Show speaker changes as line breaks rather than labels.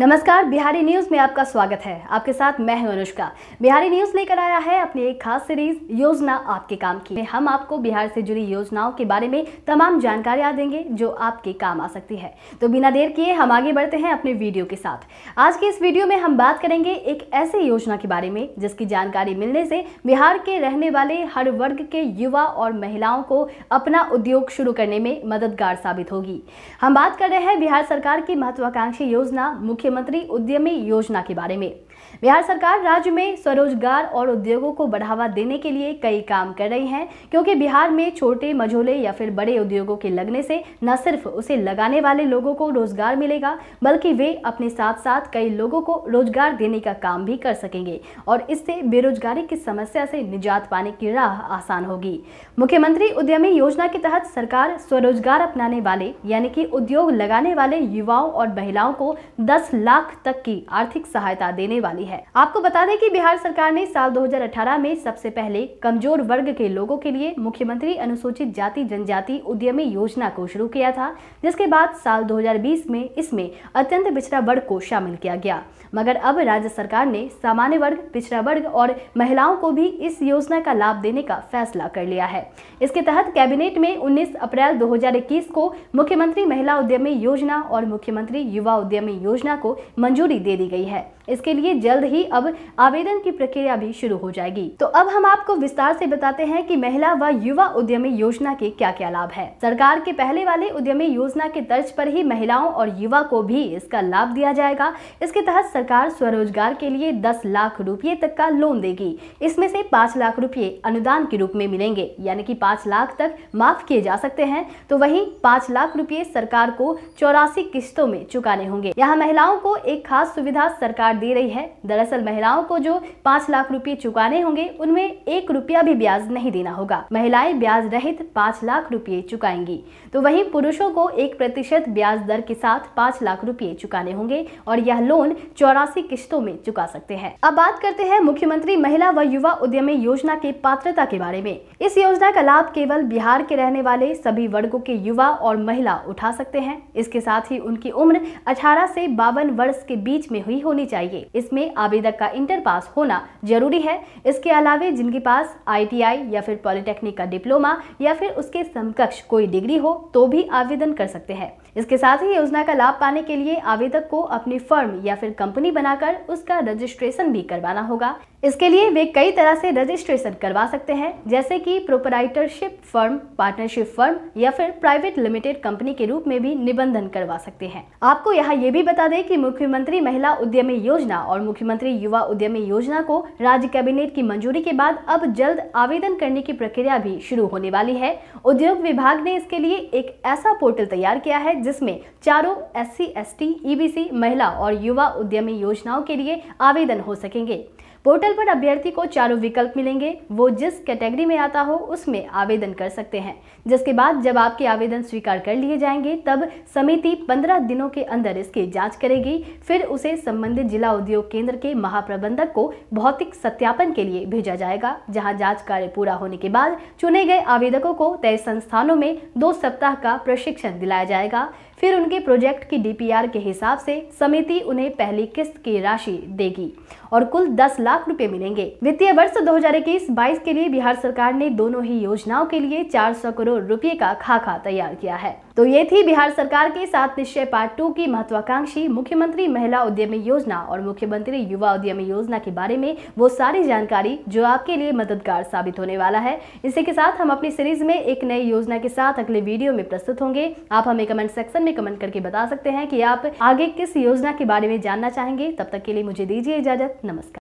नमस्कार बिहारी न्यूज में आपका स्वागत है आपके साथ मैं हूं अनुष्का बिहारी न्यूज लेकर आया है अपनी एक खास सीरीज योजना आपके काम की हम आपको बिहार से जुड़ी योजनाओं के बारे में तमाम जानकारियां देंगे जो आपके काम आ सकती है तो बिना देर किए हम आगे बढ़ते हैं अपने वीडियो के साथ आज के इस वीडियो में हम बात करेंगे एक ऐसी योजना के बारे में जिसकी जानकारी मिलने से बिहार के रहने वाले हर वर्ग के युवा और महिलाओं को अपना उद्योग शुरू करने में मददगार साबित होगी हम बात कर रहे हैं बिहार सरकार की महत्वाकांक्षी योजना मुख्य मुख्यमंत्री उद्यमी योजना के बारे में बिहार सरकार राज्य में स्वरोजगार और उद्योगों को बढ़ावा देने के लिए कई काम कर रही है क्योंकि बिहार में छोटे मझोले या फिर बड़े उद्योगों के लगने से न सिर्फ उसे लगाने वाले लोगों को रोजगार मिलेगा बल्कि वे अपने साथ साथ कई लोगों को रोजगार देने का काम भी कर सकेंगे और इससे बेरोजगारी की समस्या से निजात पाने की राह आसान होगी मुख्यमंत्री उद्यमी योजना के तहत सरकार स्वरोजगार अपनाने वाले यानी कि उद्योग लगाने वाले युवाओं और महिलाओं को दस लाख तक की आर्थिक सहायता देने वाली है आपको बता दें कि बिहार सरकार ने साल 2018 में सबसे पहले कमजोर वर्ग के लोगों के लिए मुख्यमंत्री अनुसूचित जाति जनजाति उद्यमी योजना को शुरू किया था जिसके बाद साल 2020 में इसमें अत्यंत पिछड़ा वर्ग को शामिल किया गया मगर अब राज्य सरकार ने सामान्य वर्ग पिछड़ा वर्ग और महिलाओं को भी इस योजना का लाभ देने का फैसला कर लिया है इसके तहत कैबिनेट में उन्नीस अप्रैल दो को मुख्यमंत्री महिला उद्यमी योजना और मुख्यमंत्री युवा उद्यमी योजना को मंजूरी दे दी गई है इसके लिए जल्द ही अब आवेदन की प्रक्रिया भी शुरू हो जाएगी तो अब हम आपको विस्तार से बताते हैं कि महिला व युवा उद्यमी योजना के क्या क्या लाभ है सरकार के पहले वाले उद्यमी योजना के तर्ज पर ही महिलाओं और युवा को भी इसका लाभ दिया जाएगा इसके तहत सरकार स्वरोजगार के लिए दस लाख रूपये तक का लोन देगी इसमें से पाँच लाख रूपए अनुदान के रूप में मिलेंगे यानी की पाँच लाख तक माफ किए जा सकते हैं तो वही पाँच लाख रूपए सरकार को चौरासी किस्तों में चुकाने होंगे यहाँ महिलाओं महिलाओं को एक खास सुविधा सरकार दे रही है दरअसल महिलाओं को जो पाँच लाख रुपए चुकाने होंगे उनमें एक रुपया भी ब्याज नहीं देना होगा महिलाएं ब्याज रहित पाँच लाख रुपए चुकाएंगी तो वहीं पुरुषों को एक प्रतिशत ब्याज दर के साथ पाँच लाख रुपए चुकाने होंगे और यह लोन चौरासी किश्तों में चुका सकते हैं अब बात करते हैं मुख्यमंत्री महिला व युवा उद्यमी योजना के पात्रता के बारे में इस योजना का लाभ केवल बिहार के रहने वाले सभी वर्गो के युवा और महिला उठा सकते हैं इसके साथ ही उनकी उम्र अठारह से बावन बावन वर्ष के बीच में हुई होनी चाहिए इसमें आवेदक का इंटर पास होना जरूरी है इसके अलावा जिनके पास आईटीआई या फिर पॉलिटेक्निक का डिप्लोमा या फिर उसके समकक्ष कोई डिग्री हो तो भी आवेदन कर सकते हैं इसके साथ ही योजना का लाभ पाने के लिए आवेदक को अपनी फर्म या फिर कंपनी बनाकर उसका रजिस्ट्रेशन भी करवाना होगा इसके लिए वे कई तरह से रजिस्ट्रेशन करवा सकते हैं जैसे कि प्रोपराइटरशिप फर्म पार्टनरशिप फर्म या फिर प्राइवेट लिमिटेड कंपनी के रूप में भी निबंधन करवा सकते हैं आपको यहाँ ये भी बता दें कि मुख्यमंत्री महिला उद्यमी योजना और मुख्यमंत्री युवा उद्यमी योजना को राज्य कैबिनेट की मंजूरी के बाद अब जल्द आवेदन करने की प्रक्रिया भी शुरू होने वाली है उद्योग विभाग ने इसके लिए एक ऐसा पोर्टल तैयार किया है जिसमें चारों एस सी महिला और युवा उद्यमी योजनाओं के लिए आवेदन हो सकेंगे पोर्टल पर अभ्यर्थी को चारों विकल्प मिलेंगे वो जिस कैटेगरी में आता हो उसमें आवेदन कर सकते हैं जिसके बाद जब आपके आवेदन स्वीकार कर लिए जाएंगे तब समिति पंद्रह दिनों के अंदर इसकी जाँच करेगी फिर उसे संबंधित जिला उद्योग केंद्र के महाप्रबंधक को भौतिक सत्यापन के लिए भेजा जाएगा जहाँ जाँच कार्य पूरा होने के बाद चुने गए आवेदकों को तय संस्थानों में दो सप्ताह का प्रशिक्षण दिलाया जाएगा फिर उनके प्रोजेक्ट की डीपीआर के हिसाब से समिति उन्हें पहली किस्त की राशि देगी और कुल दस लाख लाख रुपए मिलेंगे वित्तीय वर्ष दो हजार के लिए बिहार सरकार ने दोनों ही योजनाओं के लिए 400 करोड़ रुपए का खाका तैयार किया है तो ये थी बिहार सरकार के सात निश्चय पार्ट टू की महत्वाकांक्षी मुख्यमंत्री महिला उद्यमी योजना और मुख्यमंत्री युवा उद्यमी योजना के बारे में वो सारी जानकारी जो आपके लिए मददगार साबित होने वाला है इसी के साथ हम अपनी सीरीज में एक नई योजना के साथ अगले वीडियो में प्रस्तुत होंगे आप हमें कमेंट सेक्शन में कमेंट करके बता सकते हैं कि आप आगे किस योजना के बारे में जानना चाहेंगे तब तक के लिए मुझे दीजिए इजाजत नमस्कार